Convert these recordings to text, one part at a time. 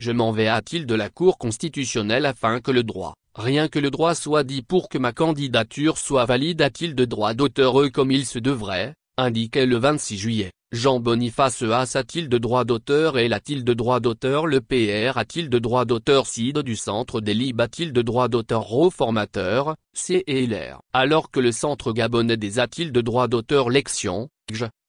Je m'en vais à t il de la Cour constitutionnelle afin que le droit, rien que le droit soit dit pour que ma candidature soit valide a-t-il de droit d'auteur eux comme il se devrait, indiquait le 26 juillet. Jean Boniface As a-t-il de droit d'auteur et la t il de droit d'auteur Le PR a-t-il de droit d'auteur CID du Centre des Libes a-t-il de droit d'auteur reformateur, et Alors que le Centre gabonais des a-t-il de droit d'auteur Lexion,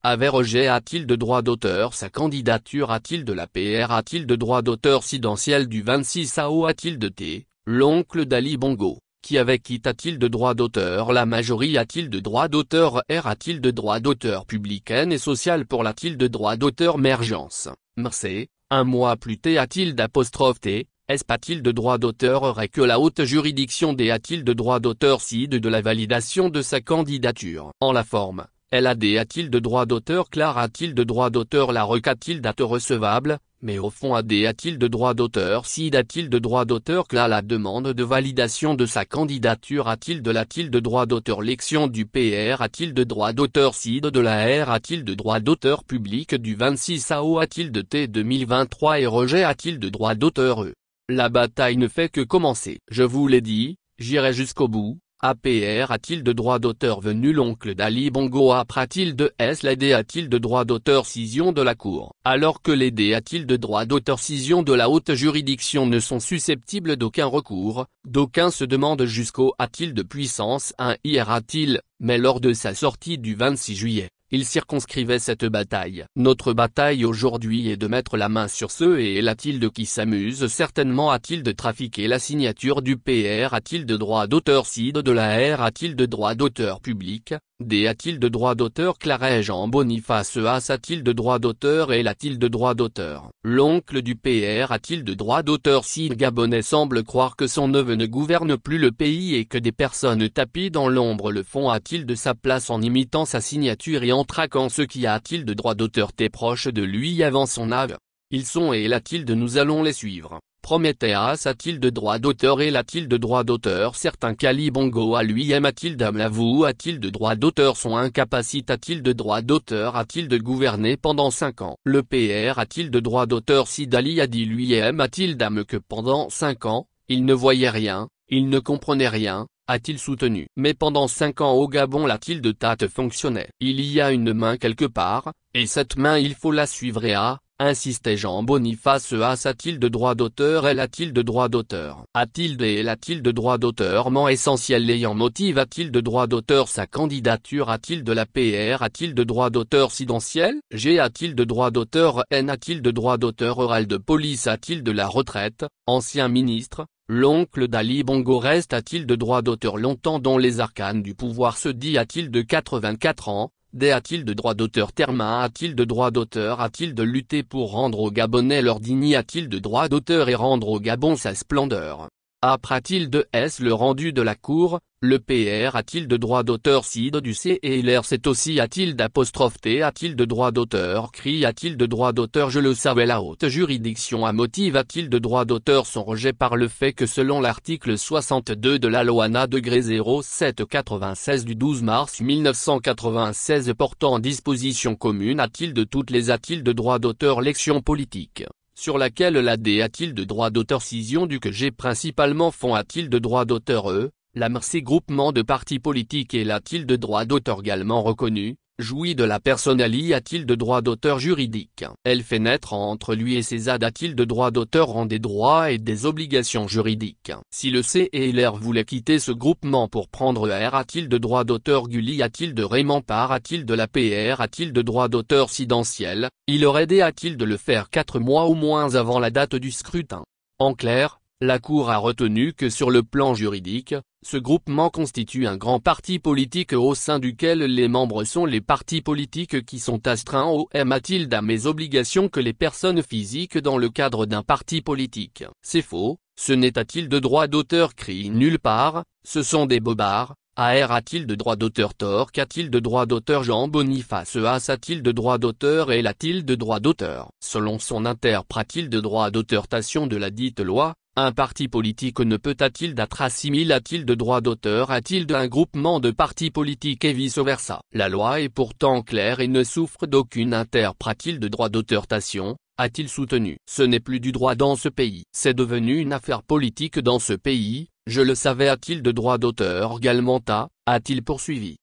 avait rejet a-t-il de droit d'auteur sa candidature a-t-il de la PR a-t-il de droit d'auteur sidentiel du 26 AO a-t-il de T, l'oncle d'Ali Bongo, qui avait quitté a-t-il de droit d'auteur la majorie a-t-il de droit d'auteur R a-t-il de droit d'auteur publicaine et sociale pour l'a-t-il de droit d'auteur mergence, mercé, un mois plus T a-t-il d'apostrophe T, est pas t il de droit d'auteur aurait que la haute juridiction D a-t-il de droit d'auteur cide de la validation de sa candidature En la forme, LAD a-t-il de droit d'auteur Clara a-t-il de droit d'auteur La rec a-t-il date recevable mais au fond AD a-t-il de droit d'auteur SID a-t-il de droit d'auteur CLA la demande de validation de sa candidature a-t-il de l'a-t-il de droit d'auteur Lection du PR a-t-il de droit d'auteur SID de la R a-t-il de droit d'auteur public du 26 AO a-t-il de T 2023 et rejet a-t-il de droit d'auteur E La bataille ne fait que commencer. Je vous l'ai dit, j'irai jusqu'au bout, APR a-t-il de droit d'auteur venu l'oncle d'Ali Bongo a-t-il de S a-t-il de droit d'auteur scission de la Cour Alors que l'aider a-t-il de droit d'auteur scission de la haute juridiction ne sont susceptibles d'aucun recours, d'aucuns se demandent jusqu'au a-t-il de puissance 1 IR a-t-il, mais lors de sa sortie du 26 juillet, il circonscrivait cette bataille. Notre bataille aujourd'hui est de mettre la main sur ceux et a-t-il de qui s'amuse certainement a-t-il de trafiquer la signature du PR a-t-il de droit d'auteur CID de la R a-t-il de droit d'auteur public, D a-t-il de droit d'auteur Clarège en Boniface As a-t-il de droit d'auteur Et a-t-il de droit d'auteur L'oncle du PR a-t-il de droit d'auteur Si le Gabonais semble croire que son neveu ne gouverne plus le pays et que des personnes tapies dans l'ombre le font a-t-il de sa place en imitant sa signature et en traquant ceux qui a-t-il de droit d'auteur T'es proche de lui avant son âge Ils sont et la a-t-il de nous allons les suivre Prometheas a-t-il de droit d'auteur et la t il de droit d'auteur Certains Kali Bongo à lui même a-t-il l'avoue a-t-il de droit d'auteur Son incapacité a-t-il de droit d'auteur a-t-il de gouverner pendant 5 ans Le PR a-t-il de droit d'auteur Si Dali a dit lui aime a-t-il d'âme que pendant 5 ans, il ne voyait rien, il ne comprenait rien, a-t-il soutenu. Mais pendant cinq ans au Gabon la de tate fonctionnait. Il y a une main quelque part, et cette main il faut la suivre et a, insistait Jean Boniface As a-t-il de droit d'auteur Elle a-t-il de droit d'auteur A-t-il et a-t-il de droit d'auteur Ment essentiel l'ayant motive A-t-il de droit d'auteur Sa candidature A-t-il de la PR A-t-il de droit d'auteur Sidentiel G a-t-il de droit d'auteur N a-t-il de droit d'auteur Oral de police A-t-il de la retraite Ancien ministre L'oncle d'Ali Bongo reste a-t-il de droit d'auteur longtemps dans les arcanes du pouvoir se dit a-t-il de 84 ans, D a-t-il de droit d'auteur Termin a-t-il de droit d'auteur A-t-il de lutter pour rendre aux Gabonais leur dignité A-t-il de droit d'auteur et rendre au Gabon sa splendeur t il de S le rendu de la Cour, le PR a-t-il de droit d'auteur CID du CELR c'est aussi a-t-il d'apostrophe T a-t-il de droit d'auteur CRI a-t-il de droit d'auteur je le savais la haute juridiction à motive a-t-il de droit d'auteur son rejet par le fait que selon l'article 62 de la loi NA degré 0796 du 12 mars 1996 portant disposition commune a-t-il de toutes les a-t-il de droit d'auteur lection politique sur laquelle la D a-t-il de droit d'auteur Cision du que j'ai principalement fond a-t-il de droit d'auteur E la MRC groupement de partis politiques et la de droit d'auteur également reconnu, jouit de la personnalité a-t-il de droit d'auteur juridique. Elle fait naître entre lui et ses aides a-t-il de droit d'auteur en des droits et des obligations juridiques. Si le CELR voulait quitter ce groupement pour prendre R a-t-il de droit d'auteur Gulli a-t-il de Raymond Par a-t-il de la PR a-t-il de droit d'auteur sidentiel, il aurait aidé a-t-il de le faire quatre mois au moins avant la date du scrutin. En clair, la Cour a retenu que sur le plan juridique, ce groupement constitue un grand parti politique au sein duquel les membres sont les partis politiques qui sont astreints au M. à mes obligations que les personnes physiques dans le cadre d'un parti politique. C'est faux, ce n'est a-t-il de droit d'auteur cri nulle part, ce sont des bobards, AR a-t-il de droit d'auteur tort qua t il de droit d'auteur Jean Boniface As a-t-il de droit d'auteur et a-t-il de droit d'auteur Selon son interprète t il de droit d'auteur Tation de la dite loi, un parti politique ne peut à t il assimilé a-t-il de droit d'auteur à t il d'un groupement de partis politiques et vice-versa La loi est pourtant claire et ne souffre d'aucune interprétation de droit d'auteur-tation, a-t-il soutenu. Ce n'est plus du droit dans ce pays. C'est devenu une affaire politique dans ce pays, je le savais a-t-il de droit d'auteur Galmanta, a-t-il poursuivi.